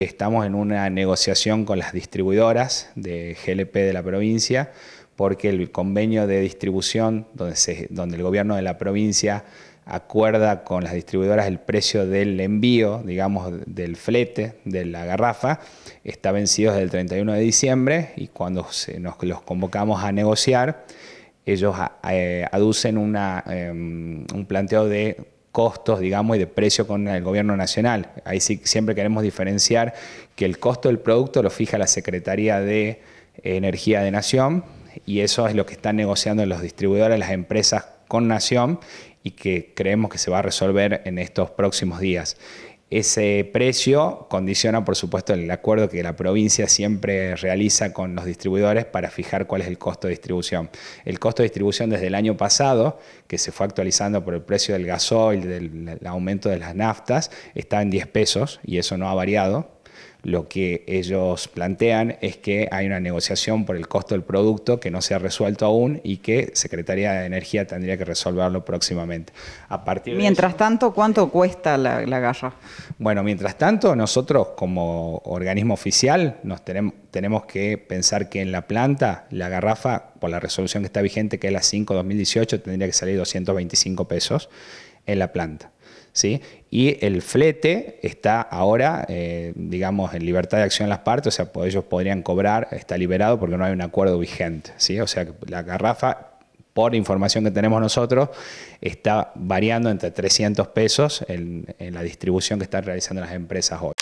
Estamos en una negociación con las distribuidoras de GLP de la provincia porque el convenio de distribución donde, el gobierno de la provincia acuerda con las distribuidoras el precio del envío, digamos, del flete, de la garrafa, está vencido desde el 31 de diciembre y cuando nos los convocamos a negociar, ellos eh, aducen em, un planteo de costos, digamos, y de precio con el gobierno nacional. Ahí sí siempre queremos diferenciar que el costo del producto lo fija la Secretaría de Energía de Nación y eso es lo que están negociando los distribuidores, las empresas con Nación y que creemos que se va a resolver en estos próximos días. Ese precio condiciona, por supuesto, el acuerdo que la provincia siempre realiza con los distribuidores para fijar cuál es el costo de distribución. El costo de distribución desde el año pasado, que se fue actualizando por el precio del gasoil, del aumento de las naftas, está en 10 pesos y eso no ha variado lo que ellos plantean es que hay una negociación por el costo del producto que no se ha resuelto aún y que Secretaría de Energía tendría que resolverlo próximamente. A mientras tanto, ¿cuánto cuesta la, garra? Bueno, mientras tanto, nosotros como organismo oficial nos tenemos, tenemos que pensar que en la planta la garrafa, por la resolución que está vigente, que es la 5-2018, tendría que salir 225 pesos en la planta. ¿Sí? Y el flete está ahora, eh, digamos, en libertad de acción en las partes, o sea, ellos podrían cobrar, está liberado porque no hay un acuerdo vigente, ¿sí? O sea, la garrafa, por información que tenemos nosotros, está variando entre 300 pesos en la distribución que están realizando las empresas hoy.